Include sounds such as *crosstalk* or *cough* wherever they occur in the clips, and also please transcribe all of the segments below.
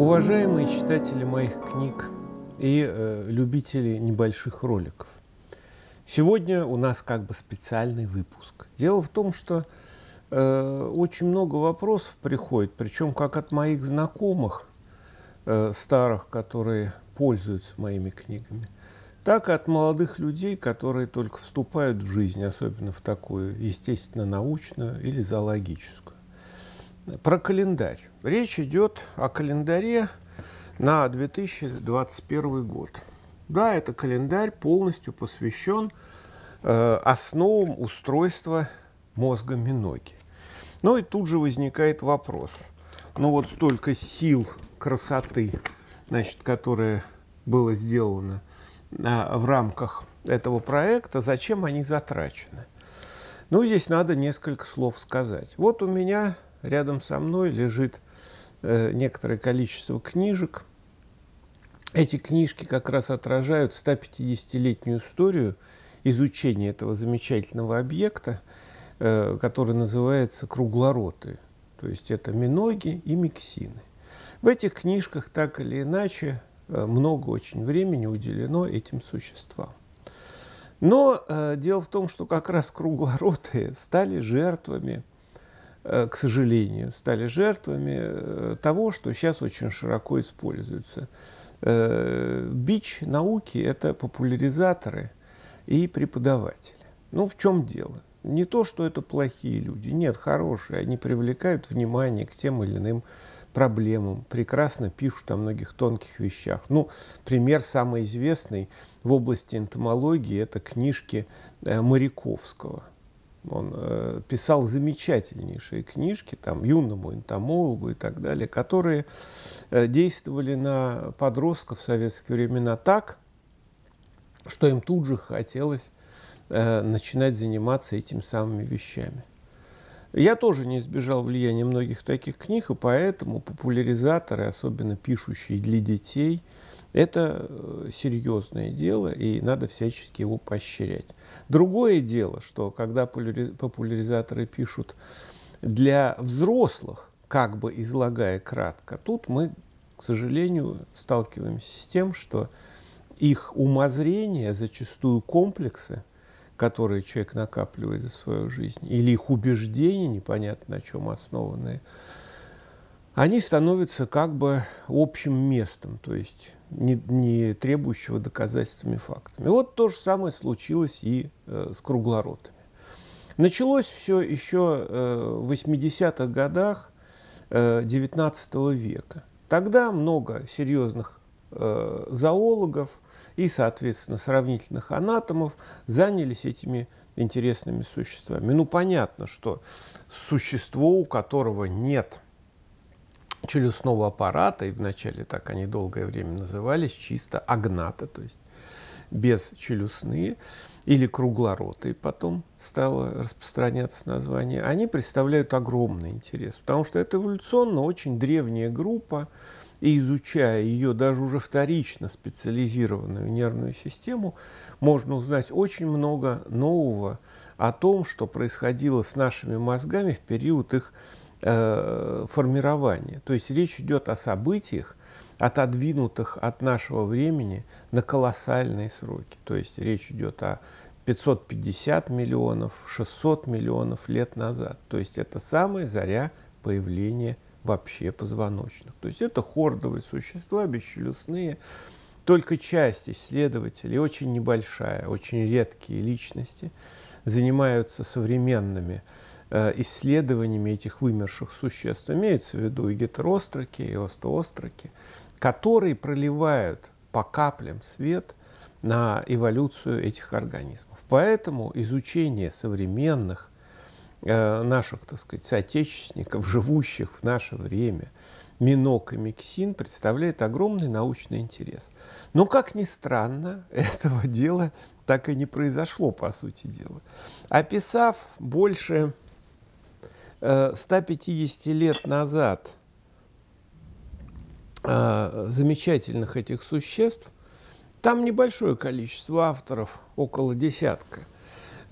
Уважаемые читатели моих книг и э, любители небольших роликов, сегодня у нас как бы специальный выпуск. Дело в том, что э, очень много вопросов приходит, причем как от моих знакомых э, старых, которые пользуются моими книгами, так и от молодых людей, которые только вступают в жизнь, особенно в такую естественно-научную или зоологическую про календарь. Речь идет о календаре на 2021 год. Да, это календарь полностью посвящен э, основам устройства мозга Миноги. Ну и тут же возникает вопрос. Ну вот столько сил красоты, значит, которое было сделано э, в рамках этого проекта, зачем они затрачены? Ну, здесь надо несколько слов сказать. Вот у меня Рядом со мной лежит э, некоторое количество книжек. Эти книжки как раз отражают 150-летнюю историю изучения этого замечательного объекта, э, который называется круглороты. То есть это миноги и миксины. В этих книжках так или иначе э, много очень времени уделено этим существам. Но э, дело в том, что как раз круглоротые стали жертвами Э, к сожалению, стали жертвами э, того, что сейчас очень широко используется. Э, бич науки – это популяризаторы и преподаватели. Ну, в чем дело? Не то, что это плохие люди. Нет, хорошие. Они привлекают внимание к тем или иным проблемам, прекрасно пишут о многих тонких вещах. Ну, пример самый известный в области энтомологии – это книжки Моряковского – он э, писал замечательнейшие книжки, там, юному энтомологу и так далее, которые э, действовали на подростков в советские времена так, что им тут же хотелось э, начинать заниматься этими самыми вещами. Я тоже не избежал влияния многих таких книг, и поэтому популяризаторы, особенно пишущие для детей, это э, серьезное дело, и надо всячески его поощрять. Другое дело, что когда популяризаторы пишут для взрослых, как бы излагая кратко, тут мы, к сожалению, сталкиваемся с тем, что их умозрения зачастую комплексы, которые человек накапливает за свою жизнь, или их убеждения, непонятно на чем основанные, они становятся как бы общим местом, то есть не, не требующего доказательствами фактами. Вот то же самое случилось и э, с круглоротами. Началось все еще э, в 80-х годах XIX э, века. Тогда много серьезных Э, зоологов и, соответственно, сравнительных анатомов занялись этими интересными существами. Ну, понятно, что существо, у которого нет челюстного аппарата, и вначале так они долгое время назывались, чисто агната, то есть без челюстные или круглоротые потом стало распространяться название, они представляют огромный интерес, потому что это эволюционно очень древняя группа, и изучая ее даже уже вторично специализированную нервную систему, можно узнать очень много нового о том, что происходило с нашими мозгами в период их э, формирования. То есть речь идет о событиях, отодвинутых от нашего времени на колоссальные сроки. То есть речь идет о 550 миллионов, 600 миллионов лет назад. То есть это самая заря появления вообще позвоночных. То есть это хордовые существа, бесчелюстные. Только часть исследователей, очень небольшая, очень редкие личности, занимаются современными э, исследованиями этих вымерших существ. Имеются в виду и гетеростроки, и остеостроки, которые проливают по каплям свет на эволюцию этих организмов. Поэтому изучение современных Э, наших, так сказать, соотечественников, живущих в наше время, Минок и Миксин представляет огромный научный интерес. Но, как ни странно, *laughs* этого дела так и не произошло, по сути дела. Описав больше 150 э, лет назад э, замечательных этих существ, там небольшое количество авторов, около десятка –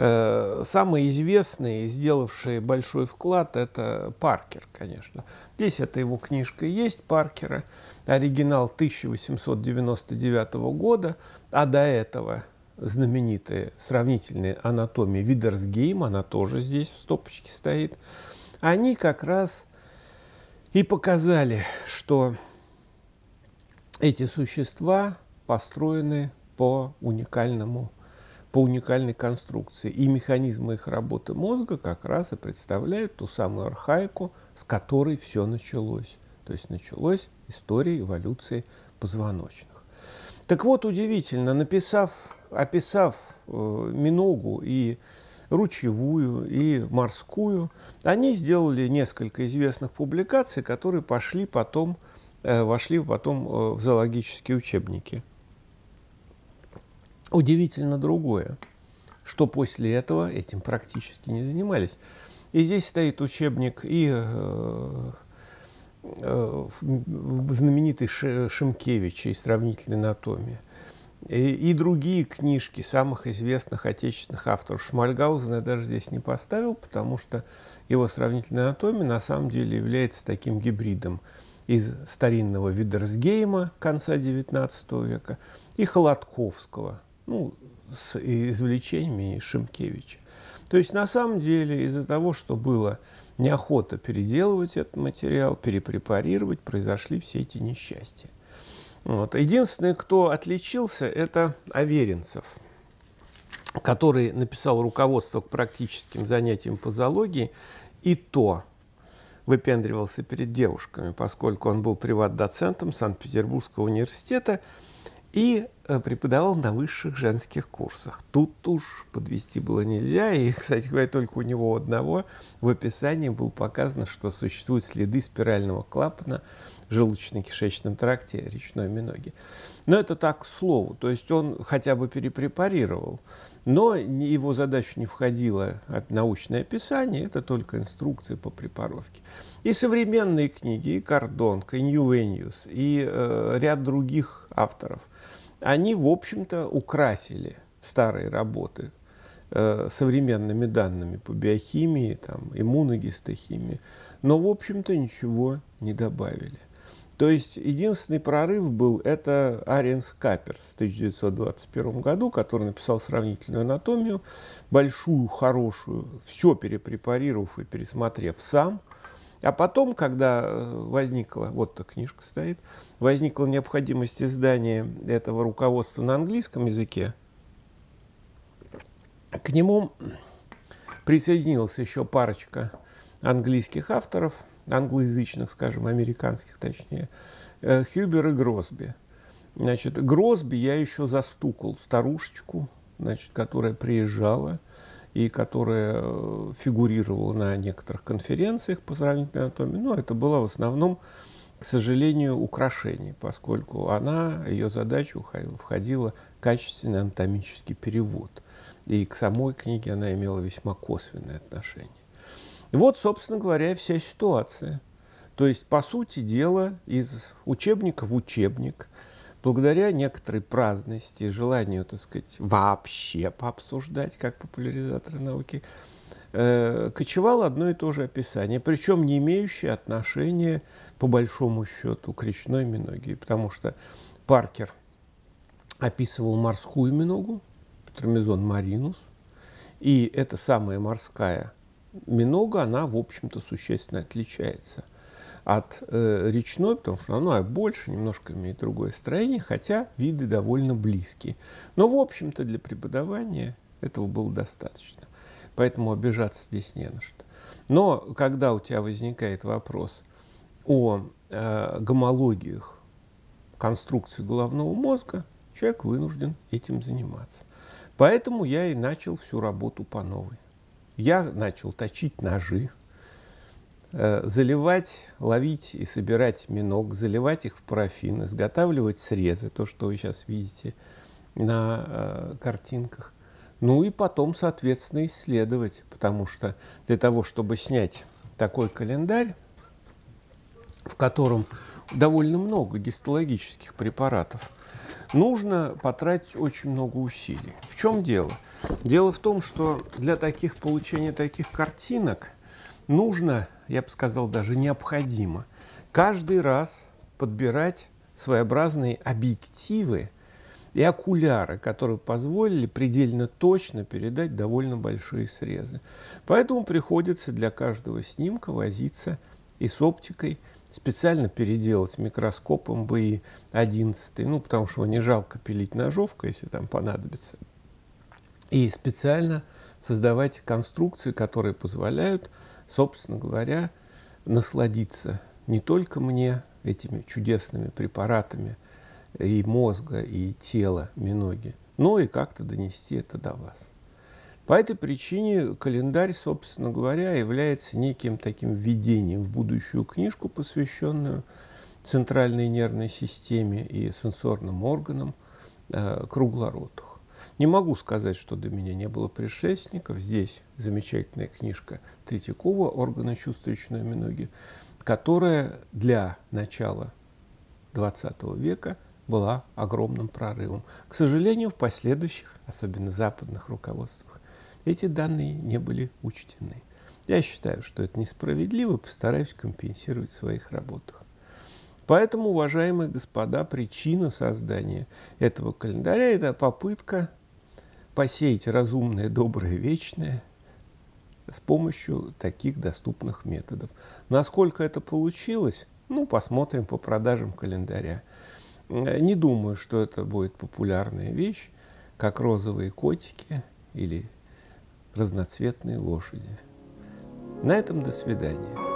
Э, Самые известные, сделавшие большой вклад, это Паркер, конечно. Здесь эта его книжка есть, Паркера, оригинал 1899 года, а до этого знаменитая сравнительная анатомия Видерсгейма, она тоже здесь в стопочке стоит, они как раз и показали, что эти существа построены по уникальному по уникальной конструкции. И механизмы их работы мозга как раз и представляют ту самую архаику, с которой все началось. То есть началось история эволюции позвоночных. Так вот, удивительно, написав, описав э, Миногу и ручевую и морскую, они сделали несколько известных публикаций, которые пошли потом, э, вошли потом э, в зоологические учебники. Удивительно другое, что после этого этим практически не занимались. И здесь стоит учебник и э, э, знаменитый Шимкевич из сравнительной анатомии. И, и другие книжки самых известных отечественных авторов. Шмальгаузен я даже здесь не поставил, потому что его сравнительная анатомия на самом деле является таким гибридом из старинного Видерсгейма конца XIX века и Холодковского – ну, с извлечениями Шимкевича. То есть, на самом деле, из-за того, что было неохота переделывать этот материал, перепрепарировать, произошли все эти несчастья. Вот. Единственное, кто отличился, это Аверинцев, который написал руководство к практическим занятиям по зоологии, и то выпендривался перед девушками, поскольку он был приват-доцентом Санкт-Петербургского университета, и Э, преподавал на высших женских курсах. Тут уж подвести было нельзя, и, *laughs* кстати говоря, только у него одного в описании было показано, что существуют следы спирального клапана в желудочно-кишечном тракте речной миноги. Но это так к слову, то есть он хотя бы перепрепарировал, но его задача не входила научное описание, это только инструкции по препаровке. И современные книги, и Кордонка, и Ньюэниус, и э, ряд других авторов – они, в общем-то, украсили старые работы э, современными данными по биохимии, там, иммуногистохимии, но, в общем-то, ничего не добавили. То есть единственный прорыв был это Аренс Каперс в 1921 году, который написал сравнительную анатомию, большую, хорошую, все перепрепарировав и пересмотрев сам – а потом, когда э, возникла, вот эта книжка стоит, возникла необходимость издания этого руководства на английском языке, к нему присоединилась еще парочка английских авторов, англоязычных, скажем, американских точнее, э, Хюбер и Гросби. Значит, Гросби я еще застукал, старушечку, значит, которая приезжала – и которая э, фигурировала на некоторых конференциях по сравнительной анатомии, но это было в основном, к сожалению, украшение, поскольку она, ее задача входила в качественный анатомический перевод. И к самой книге она имела весьма косвенное отношение. И вот, собственно говоря, вся ситуация. То есть, по сути дела, из учебника в учебник – благодаря некоторой праздности, желанию, так сказать, вообще пообсуждать, как популяризаторы науки, э, кочевало одно и то же описание, причем не имеющее отношения, по большому счету, к речной миноге, потому что Паркер описывал морскую миногу, Петромизон маринус, и эта самая морская минога, она, в общем-то, существенно отличается – от э, речной, потому что она больше, немножко имеет другое строение, хотя виды довольно близкие. Но, в общем-то, для преподавания этого было достаточно. Поэтому обижаться здесь не на что. Но когда у тебя возникает вопрос о э, гомологиях конструкции головного мозга, человек вынужден этим заниматься. Поэтому я и начал всю работу по новой. Я начал точить ножи, Э, заливать, ловить и собирать минок, заливать их в парафин, изготавливать срезы, то, что вы сейчас видите на э, картинках. Ну и потом, соответственно, исследовать, потому что для того, чтобы снять такой календарь, в котором довольно много гистологических препаратов, нужно потратить очень много усилий. В чем дело? Дело в том, что для таких, получения таких картинок нужно я бы сказал, даже необходимо каждый раз подбирать своеобразные объективы и окуляры, которые позволили предельно точно передать довольно большие срезы. Поэтому приходится для каждого снимка возиться и с оптикой, специально переделать микроскопом БИ-11, ну, потому что не жалко пилить ножовкой, если там понадобится. И специально создавать конструкции, которые позволяют собственно говоря, насладиться не только мне этими чудесными препаратами и мозга, и тела Миноги, но и как-то донести это до вас. По этой причине календарь, собственно говоря, является неким таким введением в будущую книжку, посвященную центральной нервной системе и сенсорным органам э, круглороту. Не могу сказать, что до меня не было предшественников. Здесь замечательная книжка Третьякова «Органы чувства речной миноги», которая для начала XX века была огромным прорывом. К сожалению, в последующих, особенно западных руководствах, эти данные не были учтены. Я считаю, что это несправедливо, постараюсь компенсировать в своих работах. Поэтому, уважаемые господа, причина создания этого календаря – это попытка посеять разумное, доброе, вечное с помощью таких доступных методов. Насколько это получилось, ну, посмотрим по продажам календаря. Э, не думаю, что это будет популярная вещь, как розовые котики или разноцветные лошади. На этом до свидания.